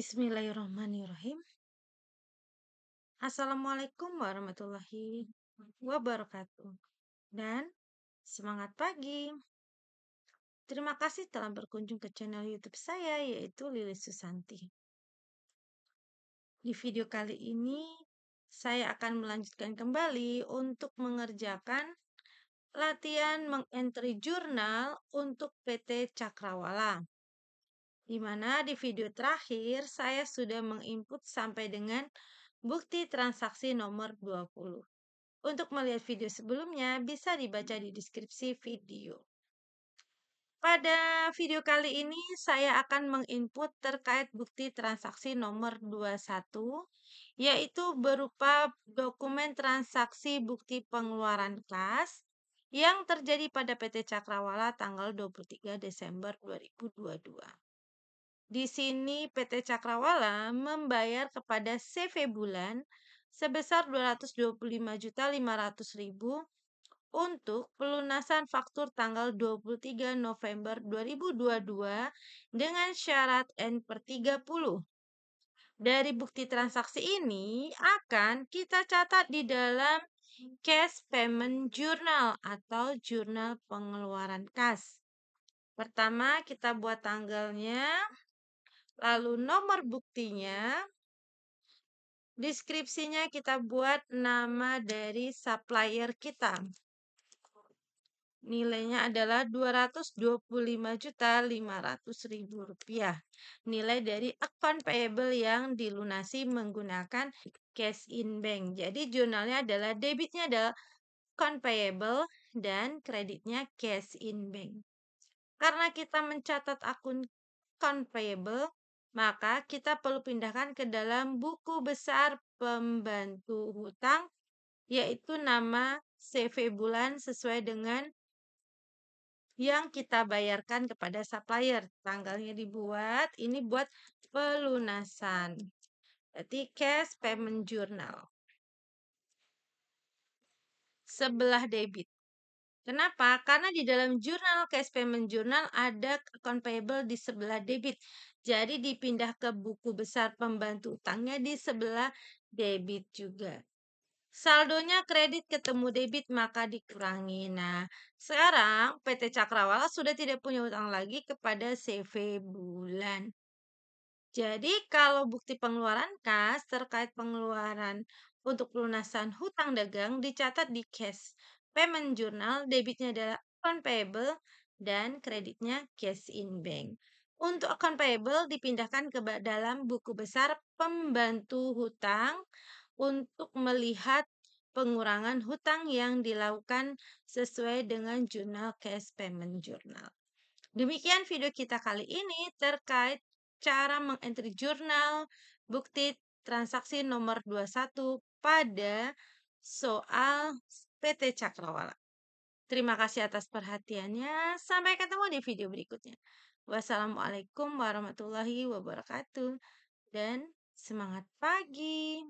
Bismillahirrahmanirrahim. Assalamualaikum warahmatullahi wabarakatuh. Dan semangat pagi. Terima kasih telah berkunjung ke channel YouTube saya yaitu Lili Susanti. Di video kali ini saya akan melanjutkan kembali untuk mengerjakan latihan mengentry jurnal untuk PT Cakrawala di mana di video terakhir saya sudah menginput sampai dengan bukti transaksi nomor 20. Untuk melihat video sebelumnya bisa dibaca di deskripsi video. Pada video kali ini saya akan menginput terkait bukti transaksi nomor 21 yaitu berupa dokumen transaksi bukti pengeluaran kelas yang terjadi pada PT Cakrawala tanggal 23 Desember 2022. Di sini PT Cakrawala membayar kepada CV Bulan sebesar 225.500.000 untuk pelunasan faktur tanggal 23 November 2022 dengan syarat N per 30. Dari bukti transaksi ini akan kita catat di dalam Cash Payment Journal atau jurnal pengeluaran kas. Pertama kita buat tanggalnya, Lalu nomor buktinya, deskripsinya kita buat nama dari supplier kita. Nilainya adalah Rp225.500.000. Nilai dari account payable yang dilunasi menggunakan cash in bank. Jadi jurnalnya adalah debitnya adalah account payable dan kreditnya cash in bank. Karena kita mencatat akun account payable, maka kita perlu pindahkan ke dalam buku besar pembantu hutang, yaitu nama CV bulan sesuai dengan yang kita bayarkan kepada supplier. Tanggalnya dibuat, ini buat pelunasan. Berarti cash payment journal. Sebelah debit. Kenapa? Karena di dalam jurnal cash payment journal ada account payable di sebelah debit. Jadi dipindah ke buku besar pembantu utangnya di sebelah debit juga. Saldonya kredit ketemu debit maka dikurangi. Nah, sekarang PT Cakrawala sudah tidak punya utang lagi kepada CV bulan. Jadi kalau bukti pengeluaran kas terkait pengeluaran untuk pelunasan hutang dagang dicatat di cash payment journal, debitnya adalah account payable dan kreditnya cash in bank untuk account payable dipindahkan ke dalam buku besar pembantu hutang untuk melihat pengurangan hutang yang dilakukan sesuai dengan jurnal cash payment journal. Demikian video kita kali ini terkait cara mengentry jurnal bukti transaksi nomor 21 pada soal PT Cakrawala. Terima kasih atas perhatiannya. Sampai ketemu di video berikutnya. Wassalamualaikum warahmatullahi wabarakatuh, dan semangat pagi!